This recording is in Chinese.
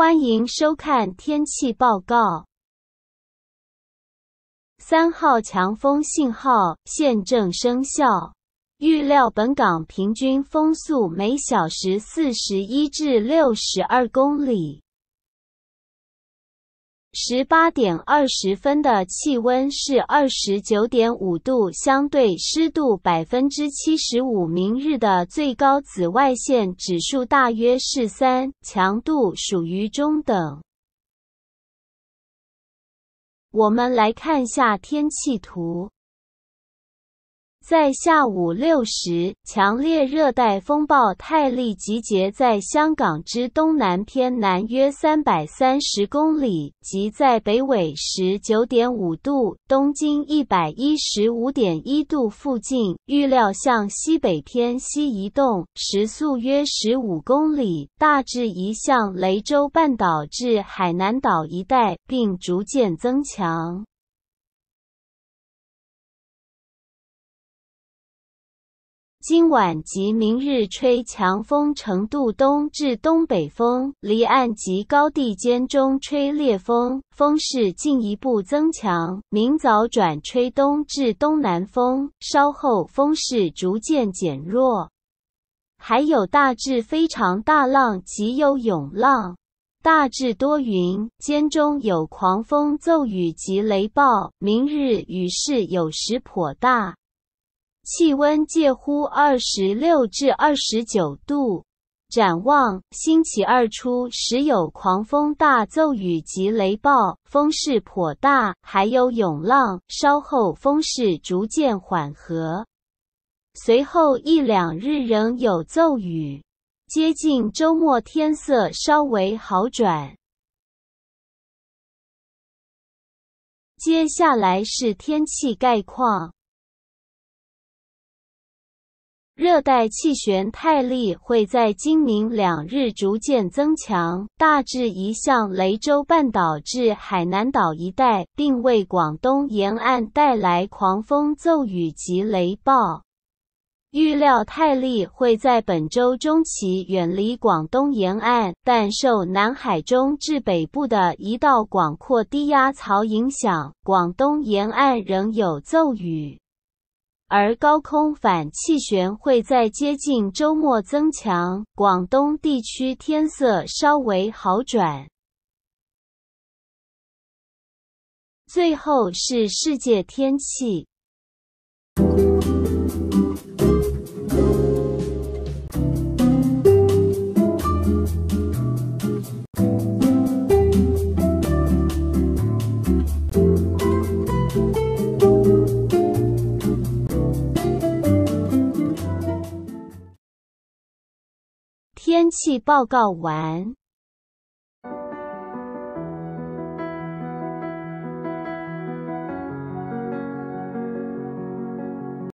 欢迎收看天气报告。三号强风信号现正生效，预料本港平均风速每小时四十一至六十二公里。十八点二十分的气温是二十九点五度，相对湿度百分之七十五。明日的最高紫外线指数大约是三，强度属于中等。我们来看一下天气图。在下午六时，强烈热带风暴泰利集结在香港之东南偏南约三百三十公里，即在北纬十九点五度、东经一百一十五点一度附近。预料向西北偏西移动，时速约十五公里，大致移向雷州半岛至海南岛一带，并逐渐增强。今晚及明日吹强风程度东至东北风，离岸及高地间中吹烈风，风势进一步增强。明早转吹东至东南风，稍后风势逐渐减弱。还有大致非常大浪及有涌浪，大至多云间中有狂风骤雨及雷暴。明日雨势有时颇大。气温介乎二十六至二十九度。展望星期二初时有狂风大骤雨及雷暴，风势颇大，还有涌浪。稍后风势逐渐缓和，随后一两日仍有骤雨。接近周末天色稍微好转。接下来是天气概况。热带气旋泰利会在今明两日逐渐增强，大致移向雷州半岛至海南岛一带，并为广东沿岸带来狂风骤雨及雷暴。预料泰利会在本周中期远离广东沿岸，但受南海中至北部的一道广阔低压槽影响，广东沿岸仍有骤雨。而高空反气旋会在接近周末增强，广东地区天色稍微好转。最后是世界天气。天气报告完。